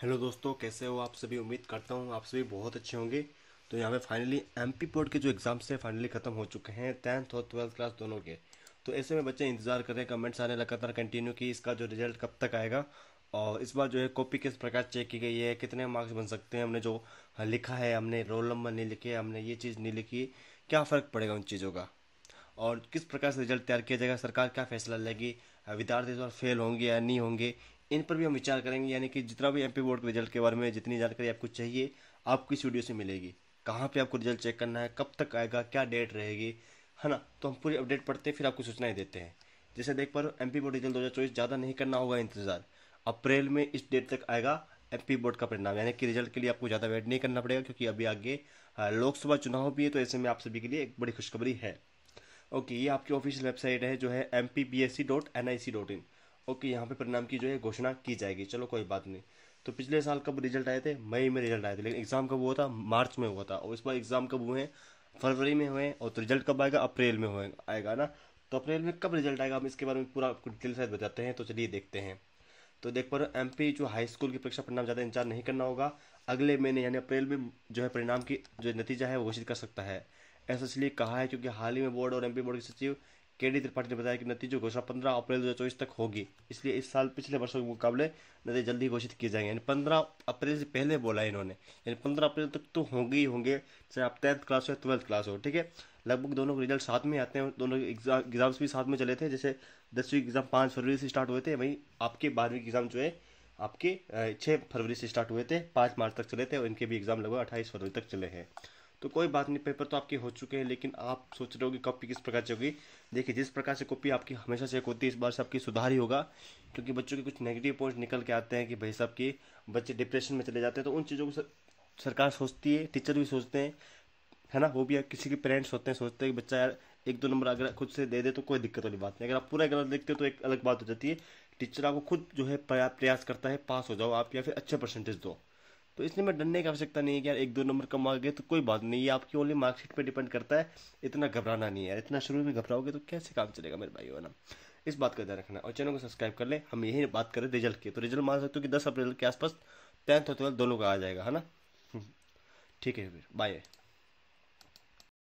Hello दोस्तों कैसे हो आप सभी उम्मीद करता हूँ आप सभी बहुत अच्छे होंगे तो यहाँ पे फाइनली एम पी बोर्ड के जो एग्ज़ाम्स हैं फाइनली ख़त्म हो चुके हैं टेंथ और ट्वेल्थ क्लास दोनों के तो ऐसे में बच्चे इंतज़ार कर रहे हैं कमेंट्स आने लगातार कंटिन्यू कि इसका जो रिजल्ट कब तक आएगा और इस बार जो है कॉपी किस प्रकार चेक की गई है कितने मार्क्स बन सकते हैं हमने जो लिखा है हमने रोल नंबर नहीं लिखे हमने ये चीज़ नहीं लिखी क्या फ़र्क पड़ेगा उन चीज़ों का और किस प्रकार से रिजल्ट तैयार किया जाएगा सरकार क्या फैसला लेगी विद्यार्थी इस बार फेल होंगे या नहीं होंगे इन पर भी हम विचार करेंगे यानी कि जितना भी एमपी बोर्ड के रिजल्ट के बारे में जितनी जानकारी आपको चाहिए आपको इस वीडियो से मिलेगी कहाँ पे आपको रिजल्ट चेक करना है कब तक आएगा क्या डेट रहेगी है ना तो हम पूरी अपडेट पढ़ते हैं फिर आपको ही देते हैं जैसे देख पा रहे हो एम बोर्ड रिजल्ट दो ज़्यादा नहीं करना होगा इंतजार अप्रैल में इस डेट तक आएगा एम बोर्ड का परिणाम यानी कि रिजल्ट के लिए आपको ज़्यादा वेट नहीं करना पड़ेगा क्योंकि अभी आगे लोकसभा चुनाव भी है तो ऐसे में आप सभी के लिए एक बड़ी खुशखबरी है ओके ये आपकी ऑफिशियल वेबसाइट है जो है M P B S C dot N I C dot in okay यहाँ पे परिणाम की जो है घोषणा की जाएगी चलो कोई बात नहीं तो पिछले साल कब रिजल्ट आए थे मई में रिजल्ट आए थे लेकिन एग्ज़ाम कब हुआ था मार्च में हुआ था और इस बार एग्ज़ाम कब हुए हैं फरवरी में हुए और तो रिजल्ट कब आएगा अप्रैल में हुए आएगा ना तो अप्रैल में कब रिजल्ट आएगा हम इसके बारे में पूरा आपको डिटेल शायद बताते हैं तो चलिए देखते हैं तो देख पा रहे हो एम जो हाई स्कूल की परीक्षा परिणाम ज़्यादा इंतजार नहीं करना होगा अगले महीने यानी अप्रैल में जो है परिणाम की जो नतीजा है वो घोषित कर सकता है ऐसा इसलिए कहा है क्योंकि हाल ही में बोर्ड और एमपी बोर्ड के सचिव के डी त्रिपाठी ने बताया कि नतीजों घोषणा पंद्रह अप्रैल दो हज़ार चौबीस तक होगी इसलिए इस साल पिछले वर्षों के मुकाबले नतीजे जल्दी घोषित किए जाएंगे यानी पंद्रह अप्रैल से पहले बोला है इन्होंने यानी पंद्रह अप्रैल तक तो होंगे ही होंगे चाहे आप टेंथ क्लास हो या ट्वेल्थ क्लास हो ठीक है लगभग दोनों के रिजल्ट साथ में आते हैं दोनों एग्जाम्स भी साथ में चले थे जैसे दसवीं एग्जाम पाँच फरवरी से स्टार्ट हुए थे वहीं आपके बारहवीं एग्जाम जो है आपके छः फरवरी से स्टार्ट हुए थे पाँच मार्च तक चले थे और इनके भी एग्ज़ाम लगभग अट्ठाईस फरवरी तक चले हैं तो कोई बात नहीं पेपर तो आपके हो चुके हैं लेकिन आप सोच रहे हो कि कॉपी किस प्रकार से होगी देखिए जिस प्रकार से कॉपी आपकी हमेशा चेक होती है इस बार से आपकी सुधार ही होगा क्योंकि बच्चों के कुछ नेगेटिव पॉइंट निकल के आते हैं कि भाई साहब की बच्चे डिप्रेशन में चले जाते हैं तो उन चीज़ों को सरकार सोचती है टीचर भी सोचते हैं है ना वो भी किसी के पेरेंट्स होते हैं सोचते हैं कि बच्चा यार एक दो नंबर अगर खुद से दे दे तो कोई दिक्कत वाली बात नहीं अगर आप पूरा गलत देखते हो तो एक अलग बात हो जाती है टीचर आपको खुद जो है प्रयास करता है पास हो जाओ आप या फिर अच्छे परसेंटेज दो तो इसलिए मैं डरने की आवश्यकता नहीं है कि यार एक दो नंबर कम आ गए तो कोई बात नहीं ये आपकी ओनली मार्कशीट पर डिपेंड करता है इतना घबराना नहीं है इतना शुरू में घबराओगे तो कैसे काम चलेगा मेरे भाई ना इस बात का ध्यान रखना और चैनल को सब्सक्राइब कर ले हम यही बात करें रिजल्ट की तो रिजल्ट मान सकते हो कि दस अप्रैल के आसपास टेंथ और ट्वेल्थ दोनों का आ जाएगा है ना हम्म। ठीक है फिर बाय